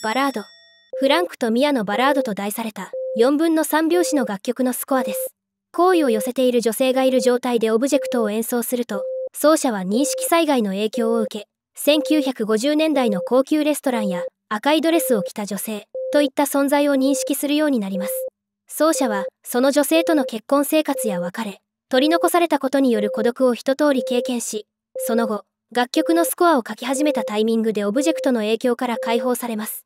バラードフランクとミアのバラードと題された4分の3拍子の楽曲のスコアです好意を寄せている女性がいる状態でオブジェクトを演奏すると奏者は認識災害の影響を受け1950年代の高級レストランや赤いドレスを着た女性といった存在を認識するようになります奏者はその女性との結婚生活や別れ取り残されたことによる孤独を一通り経験しその後楽曲のスコアを書き始めたタイミングでオブジェクトの影響から解放されます